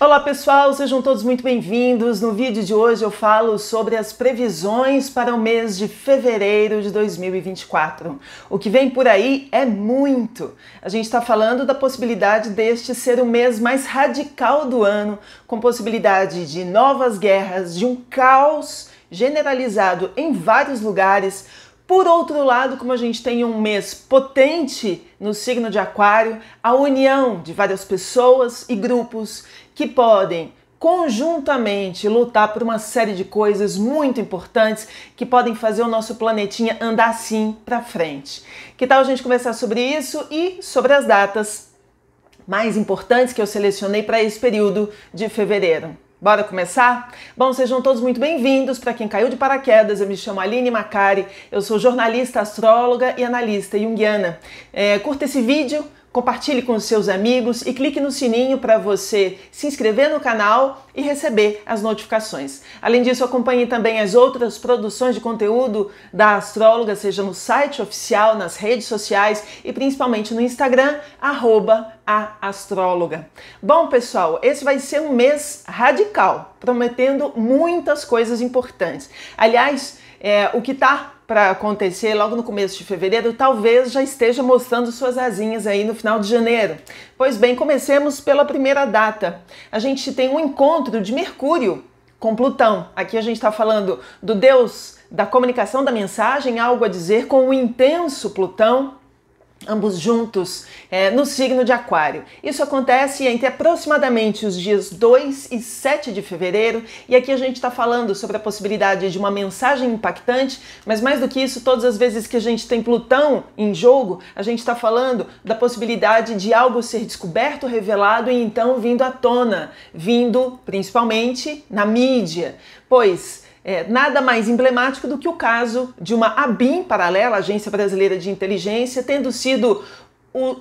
Olá pessoal, sejam todos muito bem-vindos. No vídeo de hoje eu falo sobre as previsões para o mês de fevereiro de 2024. O que vem por aí é muito. A gente está falando da possibilidade deste ser o mês mais radical do ano, com possibilidade de novas guerras, de um caos generalizado em vários lugares por outro lado, como a gente tem um mês potente no signo de Aquário, a união de várias pessoas e grupos que podem conjuntamente lutar por uma série de coisas muito importantes que podem fazer o nosso planetinha andar sim para frente. Que tal a gente conversar sobre isso e sobre as datas mais importantes que eu selecionei para esse período de fevereiro? Bora começar? Bom, sejam todos muito bem-vindos. Para quem caiu de paraquedas, eu me chamo Aline Macari, eu sou jornalista, astróloga e analista junguiana. É, curta esse vídeo, Compartilhe com seus amigos e clique no sininho para você se inscrever no canal e receber as notificações. Além disso, acompanhe também as outras produções de conteúdo da Astróloga, seja no site oficial, nas redes sociais e principalmente no Instagram, arroba Bom, pessoal, esse vai ser um mês radical, prometendo muitas coisas importantes. Aliás, é, o que está para acontecer logo no começo de fevereiro, talvez já esteja mostrando suas asinhas aí no final de janeiro. Pois bem, comecemos pela primeira data. A gente tem um encontro de Mercúrio com Plutão. Aqui a gente está falando do deus da comunicação da mensagem, algo a dizer com o intenso Plutão ambos juntos, é, no signo de Aquário. Isso acontece entre aproximadamente os dias 2 e 7 de fevereiro, e aqui a gente está falando sobre a possibilidade de uma mensagem impactante, mas mais do que isso, todas as vezes que a gente tem Plutão em jogo, a gente está falando da possibilidade de algo ser descoberto, revelado e então vindo à tona, vindo principalmente na mídia, pois é, nada mais emblemático do que o caso de uma ABIN paralela, Agência Brasileira de Inteligência, tendo sido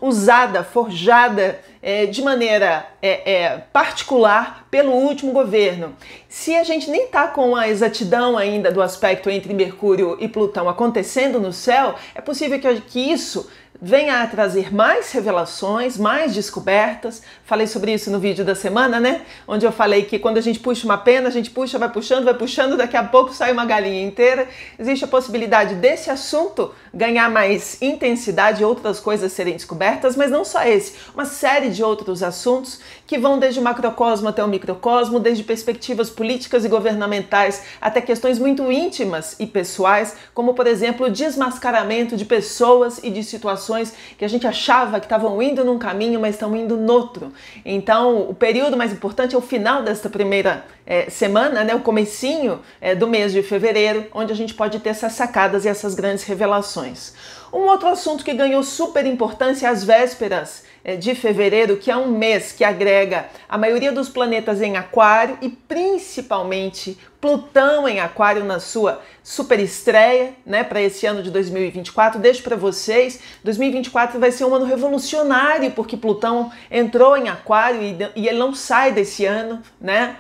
usada, forjada é, de maneira é, é, particular pelo último governo. Se a gente nem está com a exatidão ainda do aspecto entre Mercúrio e Plutão acontecendo no céu, é possível que, que isso venha a trazer mais revelações, mais descobertas. Falei sobre isso no vídeo da semana, né? Onde eu falei que quando a gente puxa uma pena, a gente puxa, vai puxando, vai puxando, daqui a pouco sai uma galinha inteira. Existe a possibilidade desse assunto ganhar mais intensidade, outras coisas serem descobertas, mas não só esse, uma série de outros assuntos que vão desde o macrocosmo até o microcosmo, desde perspectivas políticas e governamentais até questões muito íntimas e pessoais, como por exemplo, o desmascaramento de pessoas e de situações situações que a gente achava que estavam indo num caminho, mas estão indo no outro. Então, o período mais importante é o final desta primeira é, semana, né, o comecinho é, do mês de fevereiro, onde a gente pode ter essas sacadas e essas grandes revelações. Um outro assunto que ganhou super importância às vésperas eh, de fevereiro, que é um mês que agrega a maioria dos planetas em Aquário e principalmente Plutão em Aquário na sua super estreia, né, para esse ano de 2024. Deixo para vocês, 2024 vai ser um ano revolucionário porque Plutão entrou em Aquário e, ele não sai desse ano, né?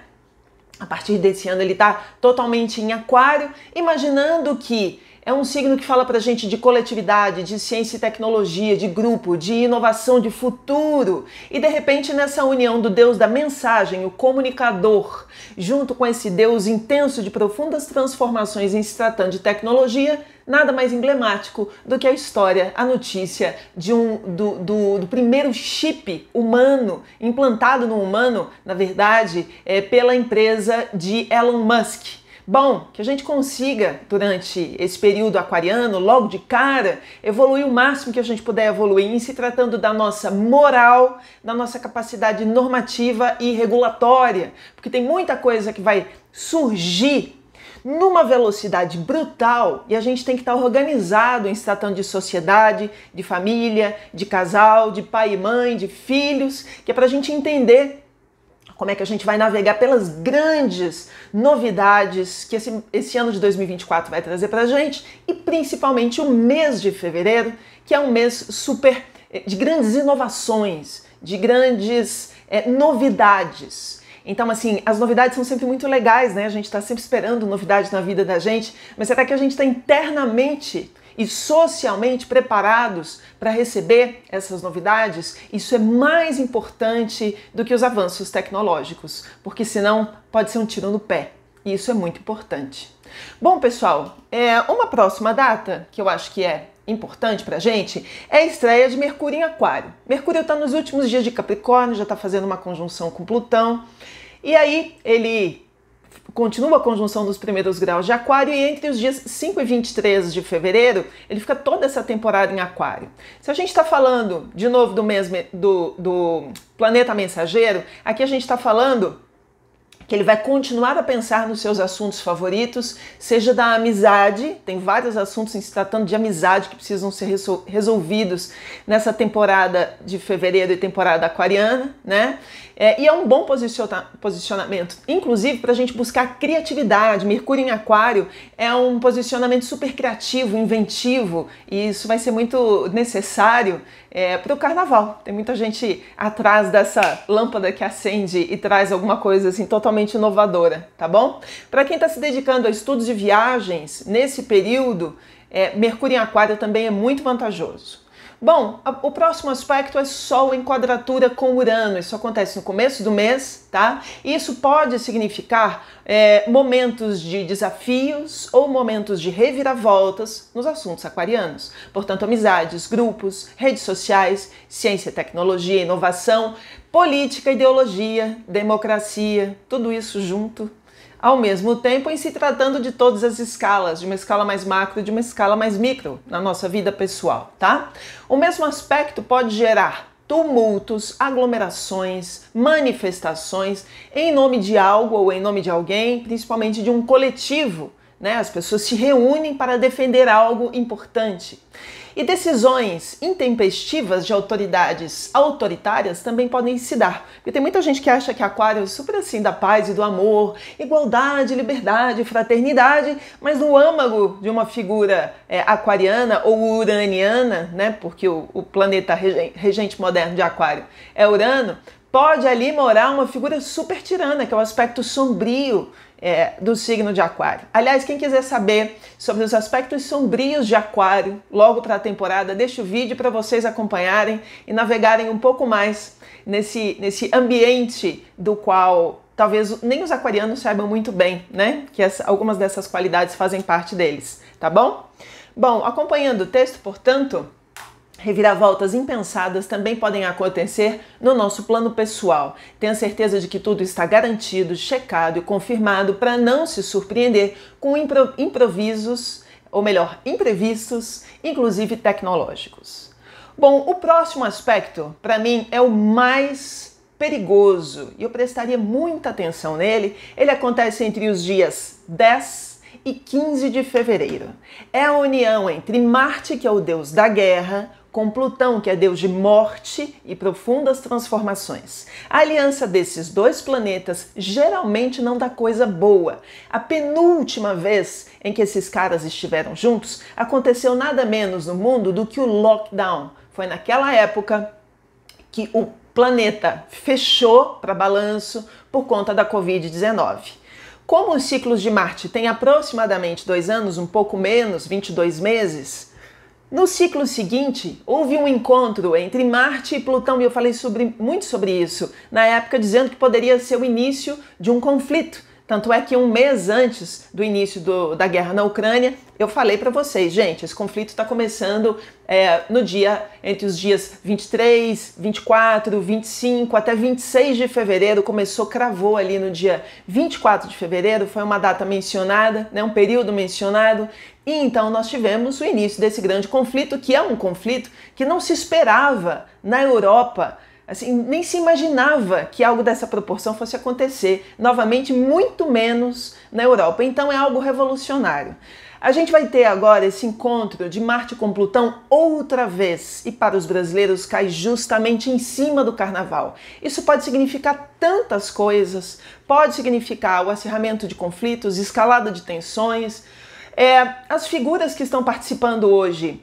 A partir desse ano ele está totalmente em Aquário, imaginando que é um signo que fala pra gente de coletividade, de ciência e tecnologia, de grupo, de inovação, de futuro. E de repente, nessa união do Deus da mensagem, o comunicador, junto com esse Deus intenso de profundas transformações em se tratando de tecnologia, nada mais emblemático do que a história, a notícia de um, do, do, do primeiro chip humano implantado no humano, na verdade, é, pela empresa de Elon Musk Bom, que a gente consiga, durante esse período aquariano, logo de cara, evoluir o máximo que a gente puder evoluir em se tratando da nossa moral, da nossa capacidade normativa e regulatória, porque tem muita coisa que vai surgir numa velocidade brutal e a gente tem que estar organizado em se tratando de sociedade, de família, de casal, de pai e mãe, de filhos, que é para a gente entender como é que a gente vai navegar pelas grandes novidades que esse, esse ano de 2024 vai trazer para a gente e principalmente o mês de fevereiro, que é um mês super eh, de grandes inovações, de grandes é, novidades. Então, assim, as novidades são sempre muito legais, né? A gente está sempre esperando novidades na vida da gente, mas será que a gente está internamente e socialmente preparados para receber essas novidades, isso é mais importante do que os avanços tecnológicos, porque senão pode ser um tiro no pé. E isso é muito importante. Bom, pessoal, é uma próxima data que eu acho que é importante para gente é a estreia de Mercúrio em Aquário. Mercúrio está nos últimos dias de Capricórnio, já está fazendo uma conjunção com Plutão. E aí ele continua a conjunção dos primeiros graus de Aquário e entre os dias 5 e 23 de fevereiro, ele fica toda essa temporada em Aquário. Se a gente está falando, de novo, do mesmo do, do planeta mensageiro, aqui a gente está falando que ele vai continuar a pensar nos seus assuntos favoritos, seja da amizade, tem vários assuntos se tratando de amizade que precisam ser resolvidos nessa temporada de fevereiro e temporada aquariana, né? É, e é um bom posiciona posicionamento, inclusive para a gente buscar criatividade. Mercúrio em Aquário é um posicionamento super criativo, inventivo, e isso vai ser muito necessário é, para o carnaval. Tem muita gente atrás dessa lâmpada que acende e traz alguma coisa assim totalmente inovadora, tá bom? Para quem está se dedicando a estudos de viagens nesse período, é, Mercúrio em Aquário também é muito vantajoso. Bom, a, o próximo aspecto é Sol em quadratura com Urano. Isso acontece no começo do mês, tá? E isso pode significar é, momentos de desafios ou momentos de reviravoltas nos assuntos aquarianos. Portanto, amizades, grupos, redes sociais, ciência, tecnologia, inovação, política, ideologia, democracia, tudo isso junto ao mesmo tempo em se tratando de todas as escalas, de uma escala mais macro, de uma escala mais micro na nossa vida pessoal, tá? O mesmo aspecto pode gerar tumultos, aglomerações, manifestações em nome de algo ou em nome de alguém, principalmente de um coletivo, né? As pessoas se reúnem para defender algo importante. E decisões intempestivas de autoridades autoritárias também podem se dar. E tem muita gente que acha que Aquário é super assim da paz e do amor, igualdade, liberdade, fraternidade, mas no âmago de uma figura é, aquariana ou uraniana, né? Porque o, o planeta regente moderno de Aquário é Urano, pode ali morar uma figura super tirana, que é o aspecto sombrio é, do signo de Aquário. Aliás, quem quiser saber sobre os aspectos sombrios de Aquário, logo para a temporada, deixo o vídeo para vocês acompanharem e navegarem um pouco mais nesse, nesse ambiente do qual talvez nem os aquarianos saibam muito bem, né? Que as, algumas dessas qualidades fazem parte deles, tá bom? Bom, acompanhando o texto, portanto. Reviravoltas impensadas também podem acontecer no nosso plano pessoal. Tenha certeza de que tudo está garantido, checado e confirmado para não se surpreender com impro improvisos, ou melhor, imprevistos, inclusive tecnológicos. Bom, o próximo aspecto, para mim, é o mais perigoso e eu prestaria muita atenção nele. Ele acontece entre os dias 10 e 15 de fevereiro. É a união entre Marte, que é o deus da guerra, com Plutão, que é deus de morte e profundas transformações. A aliança desses dois planetas geralmente não dá coisa boa. A penúltima vez em que esses caras estiveram juntos aconteceu nada menos no mundo do que o lockdown. Foi naquela época que o planeta fechou para balanço por conta da Covid-19. Como os ciclos de Marte têm aproximadamente dois anos, um pouco menos, 22 meses, no ciclo seguinte, houve um encontro entre Marte e Plutão, e eu falei sobre, muito sobre isso na época, dizendo que poderia ser o início de um conflito tanto é que um mês antes do início do, da guerra na Ucrânia, eu falei para vocês, gente, esse conflito está começando é, no dia entre os dias 23, 24, 25 até 26 de fevereiro. Começou, cravou ali no dia 24 de fevereiro, foi uma data mencionada, né, um período mencionado. E então nós tivemos o início desse grande conflito, que é um conflito que não se esperava na Europa Assim, nem se imaginava que algo dessa proporção fosse acontecer, novamente, muito menos na Europa. Então é algo revolucionário. A gente vai ter agora esse encontro de Marte com Plutão outra vez, e para os brasileiros cai justamente em cima do carnaval. Isso pode significar tantas coisas, pode significar o acirramento de conflitos, escalada de tensões. É, as figuras que estão participando hoje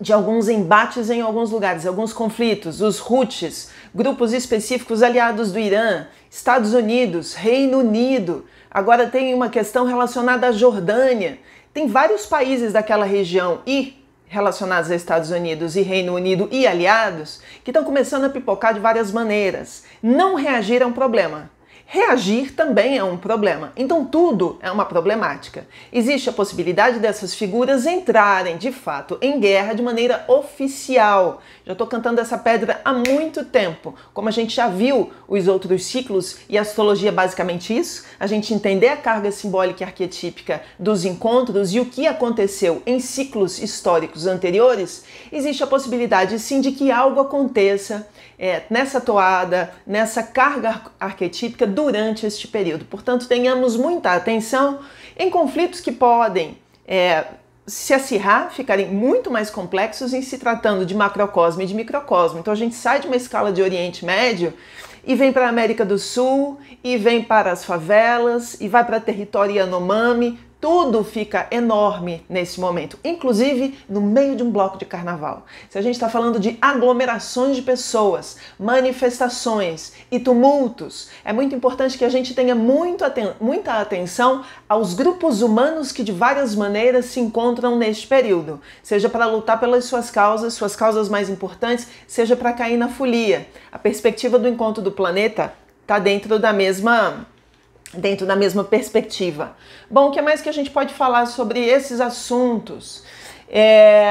de alguns embates em alguns lugares, alguns conflitos, os Houthis, grupos específicos aliados do Irã, Estados Unidos, Reino Unido. Agora tem uma questão relacionada à Jordânia. Tem vários países daquela região e relacionados a Estados Unidos e Reino Unido e aliados que estão começando a pipocar de várias maneiras. Não reagir é um problema. Reagir também é um problema. Então tudo é uma problemática. Existe a possibilidade dessas figuras entrarem de fato em guerra de maneira oficial. Já estou cantando essa pedra há muito tempo. Como a gente já viu os outros ciclos e a astrologia é basicamente isso, a gente entender a carga simbólica e arquetípica dos encontros e o que aconteceu em ciclos históricos anteriores, existe a possibilidade sim de que algo aconteça é, nessa toada, nessa carga arquetípica durante este período. Portanto, tenhamos muita atenção em conflitos que podem é, se acirrar, ficarem muito mais complexos em se tratando de macrocosmo e de microcosmo. Então a gente sai de uma escala de Oriente Médio e vem para a América do Sul, e vem para as favelas, e vai para território Yanomami, tudo fica enorme nesse momento, inclusive no meio de um bloco de carnaval. Se a gente está falando de aglomerações de pessoas, manifestações e tumultos, é muito importante que a gente tenha muito aten muita atenção aos grupos humanos que de várias maneiras se encontram neste período, seja para lutar pelas suas causas, suas causas mais importantes, seja para cair na folia. A perspectiva do encontro do planeta está dentro da mesma dentro da mesma perspectiva. Bom, o que mais que a gente pode falar sobre esses assuntos? É...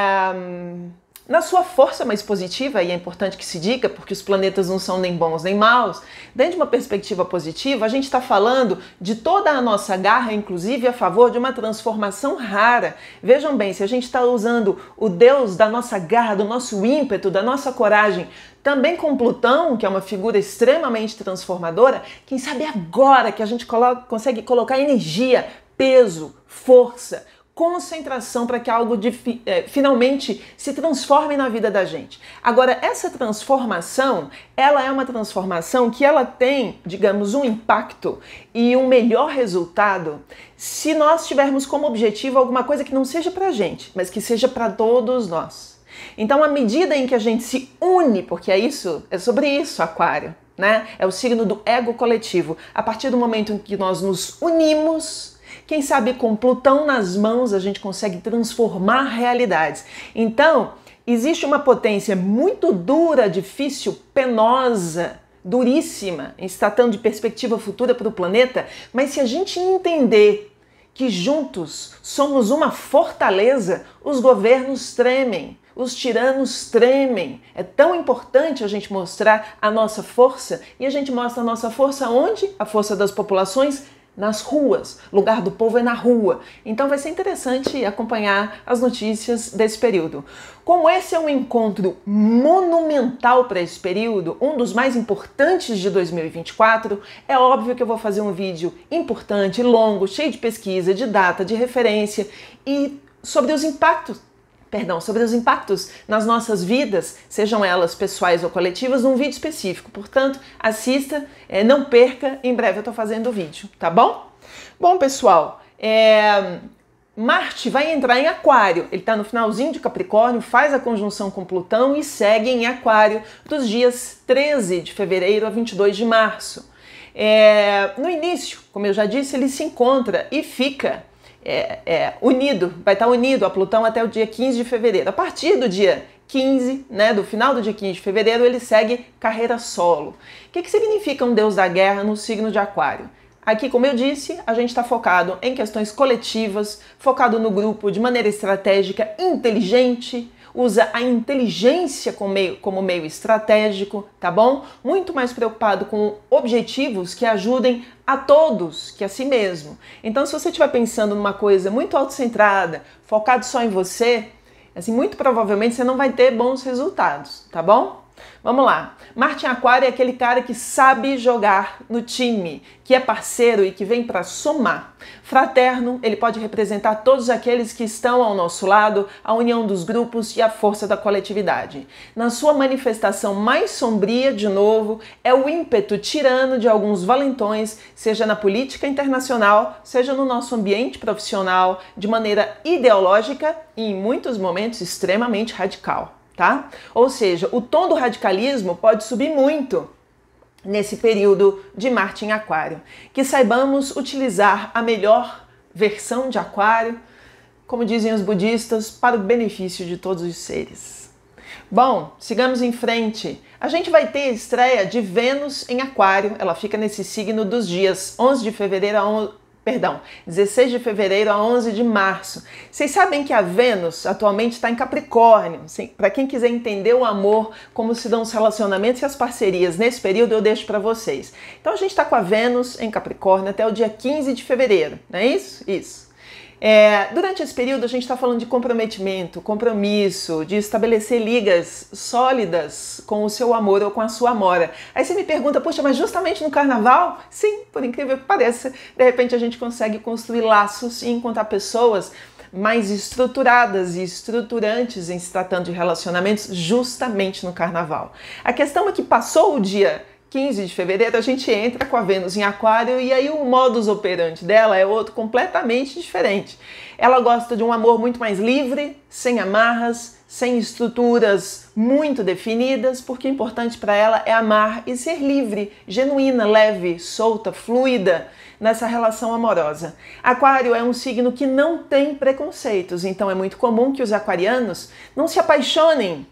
Na sua força mais positiva, e é importante que se diga, porque os planetas não são nem bons nem maus, dentro de uma perspectiva positiva, a gente está falando de toda a nossa garra, inclusive a favor de uma transformação rara. Vejam bem, se a gente está usando o Deus da nossa garra, do nosso ímpeto, da nossa coragem também com Plutão, que é uma figura extremamente transformadora, quem sabe agora que a gente consegue colocar energia, peso, força, concentração para que algo de, eh, finalmente se transforme na vida da gente. Agora, essa transformação, ela é uma transformação que ela tem, digamos, um impacto e um melhor resultado se nós tivermos como objetivo alguma coisa que não seja para a gente, mas que seja para todos nós. Então, à medida em que a gente se une, porque é isso, é sobre isso, Aquário, né? É o signo do ego coletivo. A partir do momento em que nós nos unimos, quem sabe com Plutão nas mãos a gente consegue transformar realidades. Então, existe uma potência muito dura, difícil, penosa, duríssima, em se tratando de perspectiva futura para o planeta, mas se a gente entender que juntos somos uma fortaleza, os governos tremem, os tiranos tremem. É tão importante a gente mostrar a nossa força e a gente mostra a nossa força onde? A força das populações nas ruas. O lugar do povo é na rua. Então vai ser interessante acompanhar as notícias desse período. Como esse é um encontro monumental para esse período, um dos mais importantes de 2024, é óbvio que eu vou fazer um vídeo importante, longo, cheio de pesquisa, de data, de referência e sobre os impactos perdão, sobre os impactos nas nossas vidas, sejam elas pessoais ou coletivas, num vídeo específico. Portanto, assista, é, não perca, em breve eu estou fazendo o vídeo, tá bom? Bom, pessoal, é, Marte vai entrar em Aquário. Ele está no finalzinho de Capricórnio, faz a conjunção com Plutão e segue em Aquário dos dias 13 de fevereiro a 22 de março. É, no início, como eu já disse, ele se encontra e fica é, é, unido, vai estar unido a Plutão até o dia 15 de fevereiro. A partir do dia 15, né, do final do dia 15 de fevereiro, ele segue carreira solo. O que, que significa um deus da guerra no signo de Aquário? Aqui, como eu disse, a gente está focado em questões coletivas, focado no grupo de maneira estratégica, inteligente, usa a inteligência como meio, como meio estratégico, tá bom? Muito mais preocupado com objetivos que ajudem a todos que a si mesmo. Então, se você estiver pensando numa coisa muito autocentrada, focado só em você, assim, muito provavelmente você não vai ter bons resultados, tá bom? Vamos lá. Martin Aquário é aquele cara que sabe jogar no time, que é parceiro e que vem para somar. Fraterno, ele pode representar todos aqueles que estão ao nosso lado, a união dos grupos e a força da coletividade. Na sua manifestação mais sombria, de novo, é o ímpeto tirano de alguns valentões, seja na política internacional, seja no nosso ambiente profissional, de maneira ideológica e em muitos momentos extremamente radical tá? Ou seja, o tom do radicalismo pode subir muito nesse período de Marte em Aquário. Que saibamos utilizar a melhor versão de Aquário, como dizem os budistas, para o benefício de todos os seres. Bom, sigamos em frente. A gente vai ter a estreia de Vênus em Aquário. Ela fica nesse signo dos dias 11 de fevereiro a perdão, 16 de fevereiro a 11 de março. Vocês sabem que a Vênus atualmente está em Capricórnio. Para quem quiser entender o amor, como se dão os relacionamentos e as parcerias nesse período, eu deixo para vocês. Então a gente está com a Vênus em Capricórnio até o dia 15 de fevereiro, não é isso? Isso. É, durante esse período, a gente está falando de comprometimento, compromisso, de estabelecer ligas sólidas com o seu amor ou com a sua amora. Aí você me pergunta, poxa, mas justamente no carnaval? Sim, por incrível que pareça, de repente a gente consegue construir laços e encontrar pessoas mais estruturadas e estruturantes em se tratando de relacionamentos justamente no carnaval. A questão é que passou o dia 15 de fevereiro, a gente entra com a Vênus em Aquário e aí o modus operandi dela é outro completamente diferente. Ela gosta de um amor muito mais livre, sem amarras, sem estruturas muito definidas, porque importante para ela é amar e ser livre, genuína, leve, solta, fluida nessa relação amorosa. Aquário é um signo que não tem preconceitos, então é muito comum que os aquarianos não se apaixonem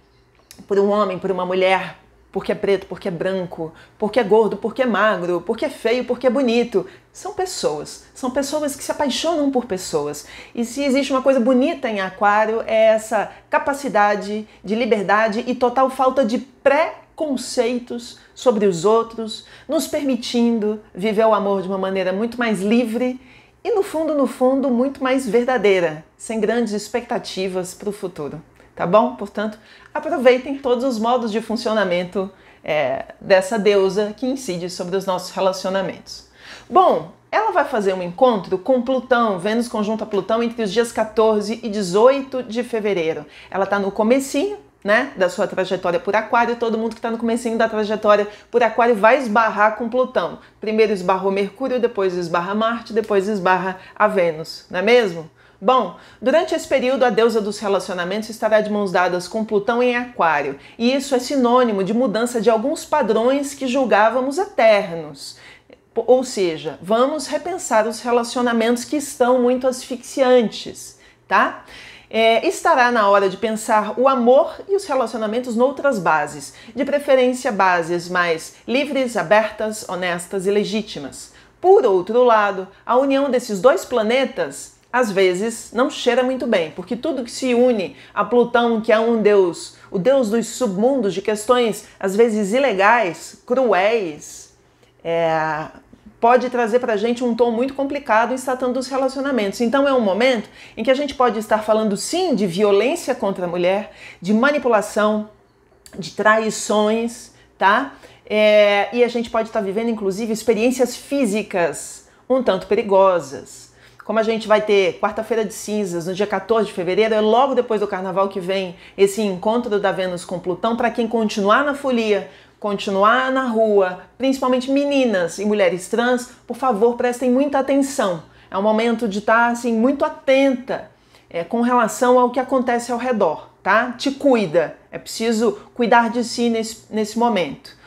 por um homem, por uma mulher, porque é preto, porque é branco, porque é gordo, porque é magro, porque é feio, porque é bonito. São pessoas. São pessoas que se apaixonam por pessoas. E se existe uma coisa bonita em Aquário é essa capacidade de liberdade e total falta de preconceitos sobre os outros, nos permitindo viver o amor de uma maneira muito mais livre e, no fundo, no fundo, muito mais verdadeira, sem grandes expectativas para o futuro tá bom? Portanto, aproveitem todos os modos de funcionamento é, dessa deusa que incide sobre os nossos relacionamentos. Bom, ela vai fazer um encontro com Plutão, Vênus conjunta Plutão, entre os dias 14 e 18 de fevereiro. Ela está no comecinho, né, da sua trajetória por aquário, todo mundo que está no comecinho da trajetória por aquário vai esbarrar com Plutão. Primeiro esbarrou Mercúrio, depois esbarra Marte, depois esbarra a Vênus, não é mesmo? Bom, durante esse período, a deusa dos relacionamentos estará de mãos dadas com Plutão em Aquário, e isso é sinônimo de mudança de alguns padrões que julgávamos eternos. Ou seja, vamos repensar os relacionamentos que estão muito asfixiantes, tá? É, estará na hora de pensar o amor e os relacionamentos noutras bases, de preferência bases mais livres, abertas, honestas e legítimas. Por outro lado, a união desses dois planetas às vezes não cheira muito bem, porque tudo que se une a Plutão, que é um deus, o deus dos submundos, de questões às vezes ilegais, cruéis, é, pode trazer para a gente um tom muito complicado em tratando dos relacionamentos. Então é um momento em que a gente pode estar falando sim de violência contra a mulher, de manipulação, de traições, tá? É, e a gente pode estar vivendo, inclusive, experiências físicas um tanto perigosas como a gente vai ter quarta-feira de cinzas, no dia 14 de fevereiro, é logo depois do carnaval que vem esse encontro da Vênus com Plutão, para quem continuar na folia, continuar na rua, principalmente meninas e mulheres trans, por favor, prestem muita atenção. É um momento de estar tá, assim muito atenta é, com relação ao que acontece ao redor, tá? Te cuida. É preciso cuidar de si nesse, nesse momento.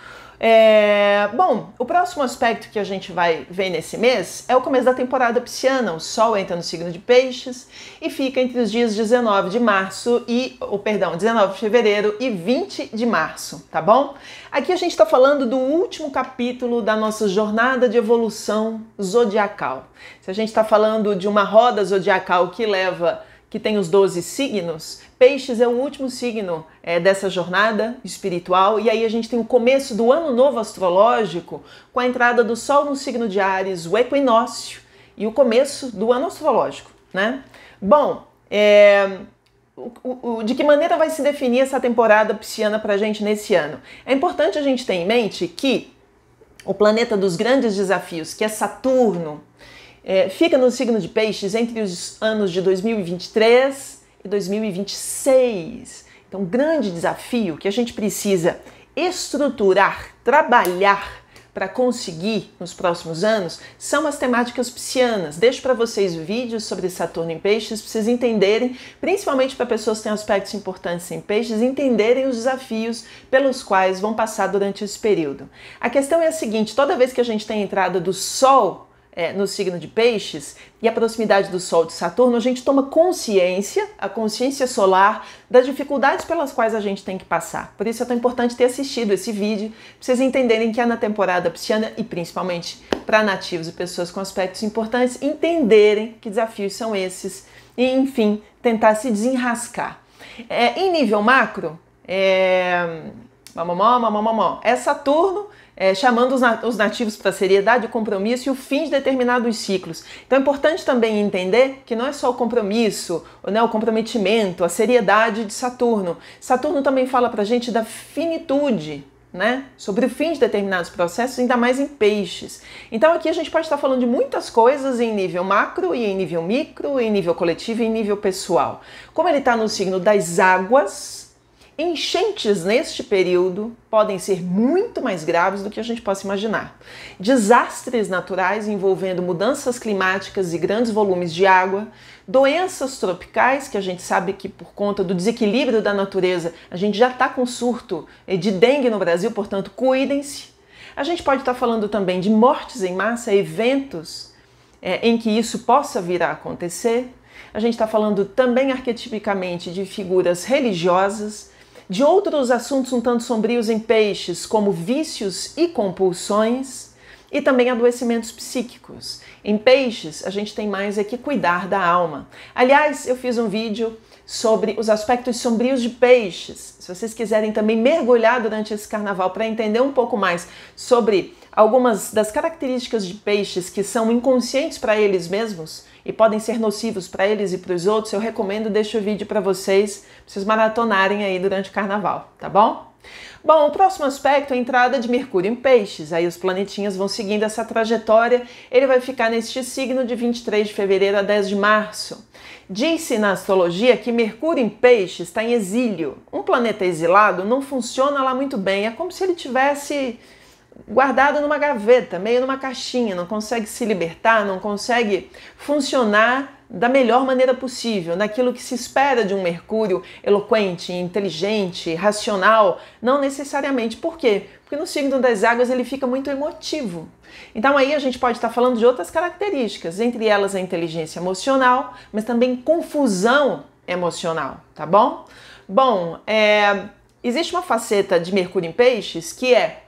É, bom, o próximo aspecto que a gente vai ver nesse mês é o começo da temporada pisciana. O Sol entra no signo de Peixes e fica entre os dias 19 de março e, o perdão, 19 de fevereiro e 20 de março, tá bom? Aqui a gente está falando do último capítulo da nossa jornada de evolução zodiacal. Se a gente está falando de uma roda zodiacal que leva que tem os 12 signos, Peixes é o último signo é, dessa jornada espiritual, e aí a gente tem o começo do ano novo astrológico com a entrada do Sol no signo de Ares, o equinócio, e o começo do ano astrológico, né? Bom, é, o, o, de que maneira vai se definir essa temporada pisciana para a gente nesse ano? É importante a gente ter em mente que o planeta dos grandes desafios, que é Saturno, é, fica no signo de Peixes entre os anos de 2023 e 2026. Então, grande desafio que a gente precisa estruturar, trabalhar para conseguir nos próximos anos são as temáticas piscianas. Deixo para vocês vídeos sobre Saturno em Peixes, para vocês entenderem, principalmente para pessoas que têm aspectos importantes em Peixes, entenderem os desafios pelos quais vão passar durante esse período. A questão é a seguinte: toda vez que a gente tem a entrada do Sol é, no signo de Peixes e a proximidade do Sol de Saturno, a gente toma consciência, a consciência solar, das dificuldades pelas quais a gente tem que passar. Por isso é tão importante ter assistido esse vídeo, para vocês entenderem que é na temporada pisciana e principalmente para nativos e pessoas com aspectos importantes, entenderem que desafios são esses e, enfim, tentar se desenrascar. É, em nível macro, é... Mamamó, mamamó, é Saturno é, chamando os nativos para seriedade, o compromisso e o fim de determinados ciclos. Então é importante também entender que não é só o compromisso, né, o comprometimento, a seriedade de Saturno. Saturno também fala para a gente da finitude. Né? Sobre o fim de determinados processos, ainda mais em peixes. Então, aqui a gente pode estar falando de muitas coisas em nível macro, e em nível micro, em nível coletivo e em nível pessoal. Como ele está no signo das águas, Enchentes neste período podem ser muito mais graves do que a gente possa imaginar. Desastres naturais envolvendo mudanças climáticas e grandes volumes de água, doenças tropicais, que a gente sabe que por conta do desequilíbrio da natureza, a gente já está com surto eh, de dengue no Brasil, portanto, cuidem-se. A gente pode estar tá falando também de mortes em massa, eventos é, em que isso possa vir a acontecer. A gente está falando também arquetipicamente de figuras religiosas de outros assuntos um tanto sombrios em peixes, como vícios e compulsões, e também adoecimentos psíquicos. Em peixes, a gente tem mais é que cuidar da alma. Aliás, eu fiz um vídeo sobre os aspectos sombrios de peixes. Se vocês quiserem também mergulhar durante esse carnaval para entender um pouco mais sobre algumas das características de peixes que são inconscientes para eles mesmos e podem ser nocivos para eles e para os outros, eu recomendo deixo o vídeo para vocês, pra vocês maratonarem aí durante o carnaval, tá bom? Bom, o próximo aspecto é a entrada de Mercúrio em Peixes. Aí os planetinhas vão seguindo essa trajetória. Ele vai ficar neste signo de 23 de fevereiro a 10 de março. Diz-se na astrologia que Mercúrio em Peixes está em exílio. Um planeta exilado não funciona lá muito bem. É como se ele tivesse guardado numa gaveta, meio numa caixinha, não consegue se libertar, não consegue funcionar da melhor maneira possível, naquilo que se espera de um Mercúrio eloquente, inteligente, racional, não necessariamente. Por quê? Porque no signo das águas ele fica muito emotivo. Então aí a gente pode estar falando de outras características, entre elas a inteligência emocional, mas também confusão emocional, tá bom? Bom, é, existe uma faceta de Mercúrio em Peixes que é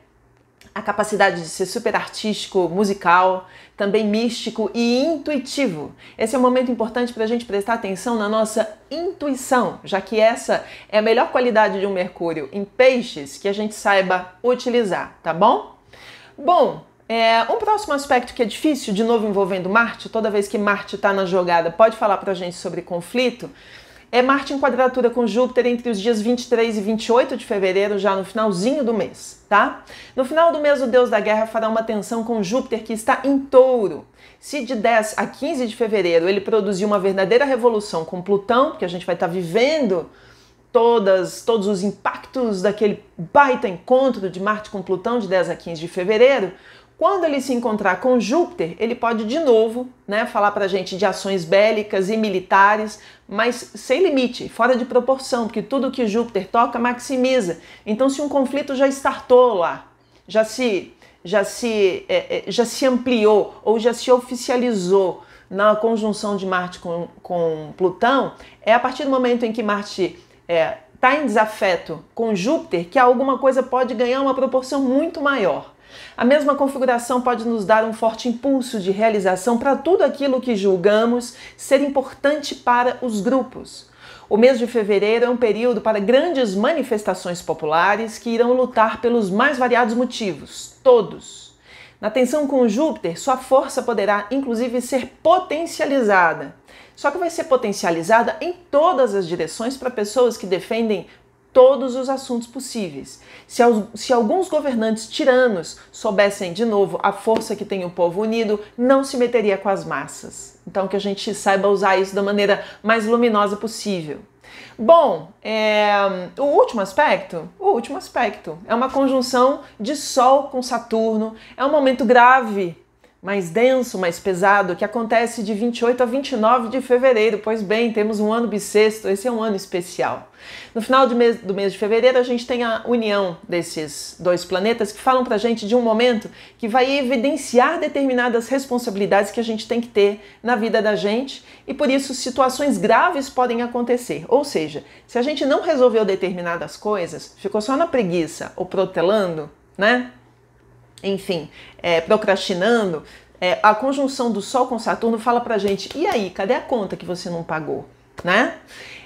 a capacidade de ser super artístico, musical, também místico e intuitivo. Esse é um momento importante para a gente prestar atenção na nossa intuição, já que essa é a melhor qualidade de um Mercúrio em peixes que a gente saiba utilizar, tá bom? Bom, é, um próximo aspecto que é difícil, de novo envolvendo Marte, toda vez que Marte está na jogada, pode falar para a gente sobre conflito, é Marte em quadratura com Júpiter entre os dias 23 e 28 de fevereiro, já no finalzinho do mês, tá? No final do mês, o deus da guerra fará uma tensão com Júpiter, que está em touro. Se de 10 a 15 de fevereiro ele produzir uma verdadeira revolução com Plutão, que a gente vai estar vivendo todas, todos os impactos daquele baita encontro de Marte com Plutão de 10 a 15 de fevereiro, quando ele se encontrar com Júpiter, ele pode de novo né, falar para a gente de ações bélicas e militares, mas sem limite, fora de proporção, porque tudo que Júpiter toca maximiza. Então, se um conflito já startou lá, já se, já se, é, é já se ampliou ou já se oficializou na conjunção de Marte com, com Plutão, é a partir do momento em que Marte está é, tá em desafeto com Júpiter que alguma coisa pode ganhar uma proporção muito maior. A mesma configuração pode nos dar um forte impulso de realização para tudo aquilo que julgamos ser importante para os grupos. O mês de fevereiro é um período para grandes manifestações populares que irão lutar pelos mais variados motivos, todos. Na tensão com Júpiter, sua força poderá inclusive ser potencializada. Só que vai ser potencializada em todas as direções para pessoas que defendem todos os assuntos possíveis. Se, se, alguns governantes tiranos soubessem de novo a força que tem o povo unido, não se meteria com as massas. Então, que a gente saiba usar isso da maneira mais luminosa possível. Bom, é, o último aspecto, o último aspecto é uma conjunção de Sol com Saturno. É um momento grave mais denso, mais pesado, que acontece de 28 a 29 de fevereiro. Pois bem, temos um ano bissexto, esse é um ano especial. No final do mês, do mês de fevereiro, a gente tem a união desses dois planetas que falam pra gente de um momento que vai evidenciar determinadas responsabilidades que a gente tem que ter na vida da gente e por isso situações graves podem acontecer. Ou seja, se a gente não resolveu determinadas coisas, ficou só na preguiça ou protelando, né? enfim, é, procrastinando, é, a conjunção do Sol com Saturno fala pra gente: e aí, cadê a conta que você não pagou? Né?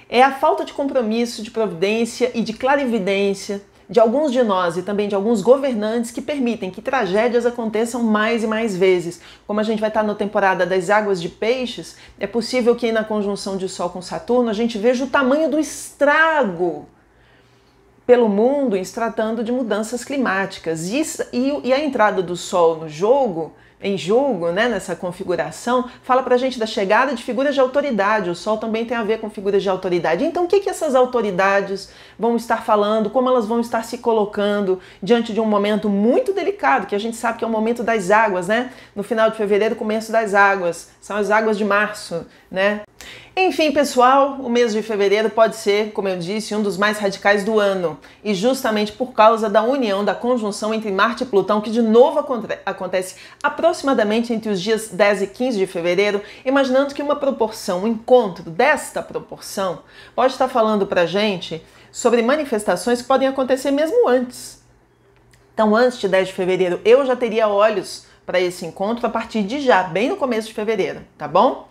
É a falta de compromisso, de providência e de clarividência de alguns de nós e também de alguns governantes que permitem que tragédias aconteçam mais e mais vezes. Como a gente vai estar na temporada das águas de peixes, é possível que na conjunção de Sol com Saturno a gente veja o tamanho do estrago pelo mundo em se tratando de mudanças climáticas. E, e, e a entrada do Sol no jogo em julgo, né, nessa configuração, fala para a gente da chegada de figuras de autoridade. O Sol também tem a ver com figuras de autoridade. Então, o que, que essas autoridades vão estar falando? Como elas vão estar se colocando diante de um momento muito delicado, que a gente sabe que é o momento das águas, né? No final de fevereiro, começo das águas. São as águas de março, né? Enfim, pessoal, o mês de fevereiro pode ser, como eu disse, um dos mais radicais do ano, e justamente por causa da união, da conjunção entre Marte e Plutão, que de novo acontece aproximadamente aproximadamente entre os dias 10 e 15 de fevereiro, imaginando que uma proporção, um encontro desta proporção, pode estar falando para gente sobre manifestações que podem acontecer mesmo antes. Então, antes de 10 de fevereiro, eu já teria olhos para esse encontro a partir de já, bem no começo de fevereiro, tá bom?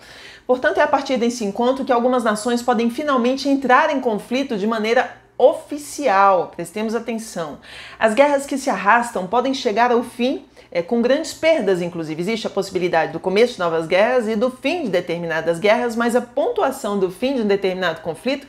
Portanto, é a partir desse encontro que algumas nações podem finalmente entrar em conflito de maneira oficial. Prestemos atenção. As guerras que se arrastam podem chegar ao fim é, com grandes perdas, inclusive. Existe a possibilidade do começo de novas guerras e do fim de determinadas guerras, mas a pontuação do fim de um determinado conflito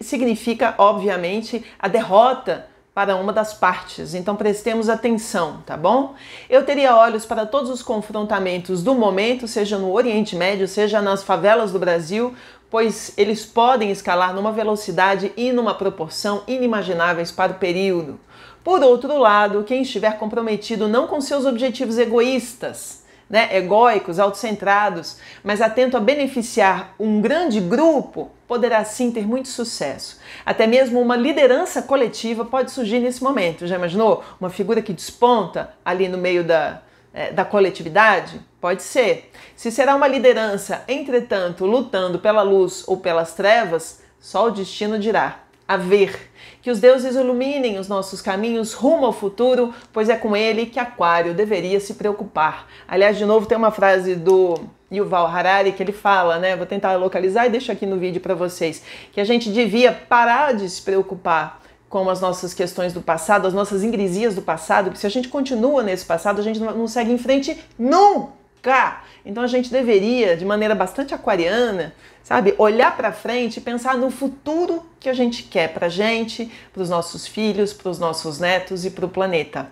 significa, obviamente, a derrota para uma das partes. Então prestemos atenção, tá bom? Eu teria olhos para todos os confrontamentos do momento, seja no Oriente Médio, seja nas favelas do Brasil, pois eles podem escalar numa velocidade e numa proporção inimagináveis para o período. Por outro lado, quem estiver comprometido não com seus objetivos egoístas, né, egóicos, autocentrados, mas atento a beneficiar um grande grupo, poderá sim ter muito sucesso. Até mesmo uma liderança coletiva pode surgir nesse momento. Já imaginou? Uma figura que desponta ali no meio da, é, da coletividade? Pode ser. Se será uma liderança, entretanto, lutando pela luz ou pelas trevas, só o destino dirá a ver. Que os deuses iluminem os nossos caminhos rumo ao futuro, pois é com ele que Aquário deveria se preocupar. Aliás, de novo, tem uma frase do Yuval Harari que ele fala, né? Vou tentar localizar e deixo aqui no vídeo para vocês, que a gente devia parar de se preocupar com as nossas questões do passado, as nossas ingresias do passado, porque se a gente continua nesse passado, a gente não segue em frente nunca. Então a gente deveria, de maneira bastante aquariana, sabe? Olhar para frente e pensar no futuro que a gente quer para a gente, para os nossos filhos, para os nossos netos e para o planeta.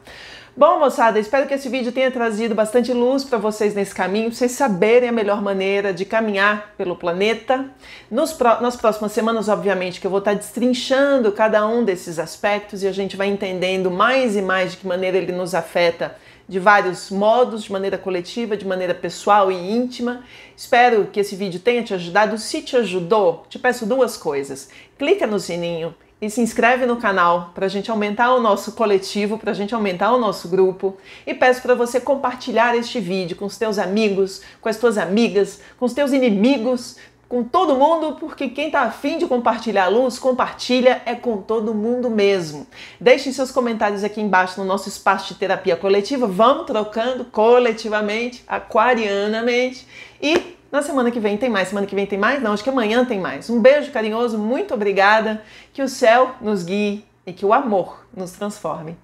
Bom, moçada, espero que esse vídeo tenha trazido bastante luz para vocês nesse caminho, vocês saberem a melhor maneira de caminhar pelo planeta. Nos Nas próximas semanas, obviamente, que eu vou estar tá destrinchando cada um desses aspectos e a gente vai entendendo mais e mais de que maneira ele nos afeta de vários modos, de maneira coletiva, de maneira pessoal e íntima. Espero que esse vídeo tenha te ajudado. Se te ajudou, te peço duas coisas. Clica no sininho e se inscreve no canal para a gente aumentar o nosso coletivo, para a gente aumentar o nosso grupo. E peço para você compartilhar este vídeo com os teus amigos, com as tuas amigas, com os teus inimigos, com todo mundo, porque quem está afim de compartilhar luz, compartilha é com todo mundo mesmo. Deixem seus comentários aqui embaixo no nosso espaço de terapia coletiva. Vamos trocando coletivamente, aquarianamente. E na semana que vem tem mais. Semana que vem tem mais? Não, acho que amanhã tem mais. Um beijo carinhoso, muito obrigada. Que o céu nos guie e que o amor nos transforme.